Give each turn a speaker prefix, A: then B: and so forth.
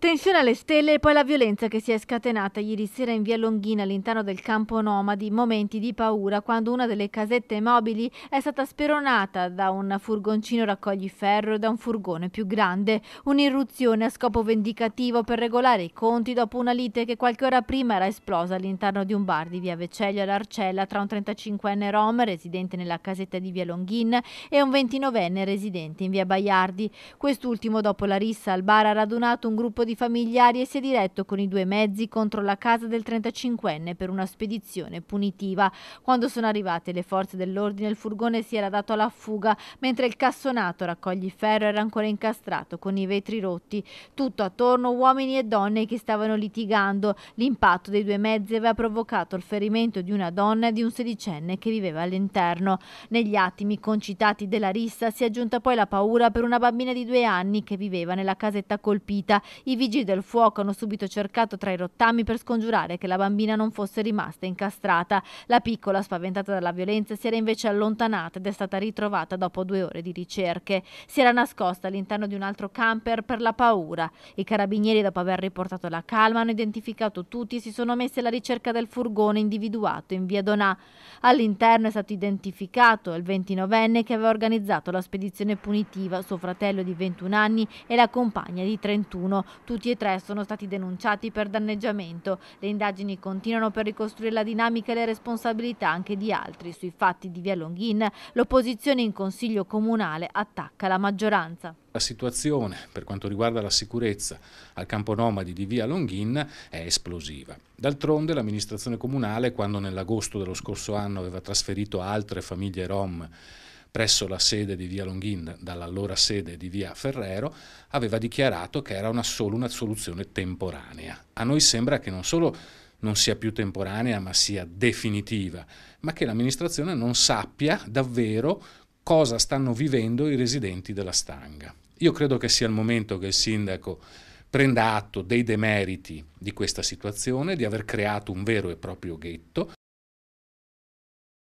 A: Tensione alle stelle e poi la violenza che si è scatenata ieri sera in via Longhina all'interno del campo nomadi, momenti di paura quando una delle casette mobili è stata speronata da un furgoncino raccogliferro e da un furgone più grande, un'irruzione a scopo vendicativo per regolare i conti dopo una lite che qualche ora prima era esplosa all'interno di un bar di via Vecellio ad Arcella tra un 35enne rom residente nella casetta di via Longhina e un 29enne residente in via Baiardi. Quest'ultimo dopo la rissa al bar ha radunato un gruppo di di familiari e si è diretto con i due mezzi contro la casa del 35enne per una spedizione punitiva. Quando sono arrivate le forze dell'ordine il furgone si era dato alla fuga, mentre il cassonato raccogli ferro era ancora incastrato con i vetri rotti. Tutto attorno uomini e donne che stavano litigando. L'impatto dei due mezzi aveva provocato il ferimento di una donna e di un sedicenne che viveva all'interno. Negli attimi concitati della rissa si è aggiunta poi la paura per una bambina di due anni che viveva nella casetta colpita. I vigili del fuoco hanno subito cercato tra i rottami per scongiurare che la bambina non fosse rimasta incastrata. La piccola, spaventata dalla violenza, si era invece allontanata ed è stata ritrovata dopo due ore di ricerche. Si era nascosta all'interno di un altro camper per la paura. I carabinieri, dopo aver riportato la calma, hanno identificato tutti e si sono messi alla ricerca del furgone individuato in via Donà. All'interno è stato identificato il 29enne che aveva organizzato la spedizione punitiva, suo fratello di 21 anni e la compagna di 31, tutti e tre sono stati denunciati per danneggiamento. Le indagini continuano per ricostruire la dinamica e le responsabilità anche di altri. Sui fatti di Via Longhin l'opposizione in Consiglio Comunale attacca la maggioranza
B: la situazione per quanto riguarda la sicurezza al campo nomadi di via Longhin è esplosiva. D'altronde l'amministrazione comunale, quando nell'agosto dello scorso anno aveva trasferito altre famiglie rom presso la sede di via Longhin, dall'allora sede di via Ferrero, aveva dichiarato che era una solo una soluzione temporanea. A noi sembra che non solo non sia più temporanea ma sia definitiva, ma che l'amministrazione non sappia davvero cosa stanno vivendo i residenti della Stanga. Io credo che sia il momento che il sindaco prenda atto dei demeriti di questa situazione, di aver creato un vero e proprio ghetto,